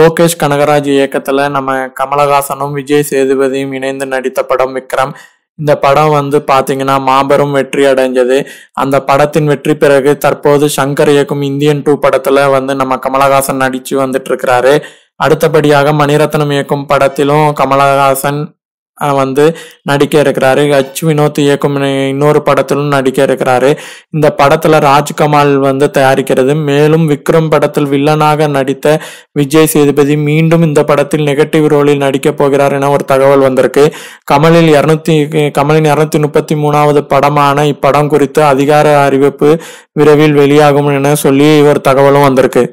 லோகேஷ் கனகராஜ் இயக்கத்தில் நம்ம கமலஹாசனும் விஜய் சேதுபதியும் இணைந்து நடித்த படம் விக்ரம் இந்த படம் வந்து பார்த்தீங்கன்னா மாபெரும் வெற்றி அடைஞ்சது அந்த படத்தின் வெற்றி பிறகு தற்போது சங்கர் இயக்கும் இந்தியன் டூ படத்தில் வந்து நம்ம கமலஹாசன் நடித்து வந்துட்டு இருக்கிறாரு அடுத்தபடியாக மணிரத்னம் இயக்கும் படத்திலும் கமலஹாசன் வந்து நடிக்க இருக்கிறாரு ஹச் வினோத் இயக்கும் இன்னொரு படத்திலும் நடிக்க இருக்கிறாரு இந்த படத்துல ராஜ்கமால் வந்து தயாரிக்கிறது மேலும் விக்ரம் படத்தில் வில்லனாக நடித்த விஜய் சேதுபதி மீண்டும் இந்த படத்தில் நெகட்டிவ் ரோலில் நடிக்க போகிறார் என ஒரு தகவல் வந்திருக்கு கமலில் இருநூத்தி கமலின் இருநூத்தி முப்பத்தி மூணாவது படமான இப்படம் குறித்து அதிகார அறிவிப்பு விரைவில் வெளியாகும் என சொல்லி ஒரு தகவலும் வந்திருக்கு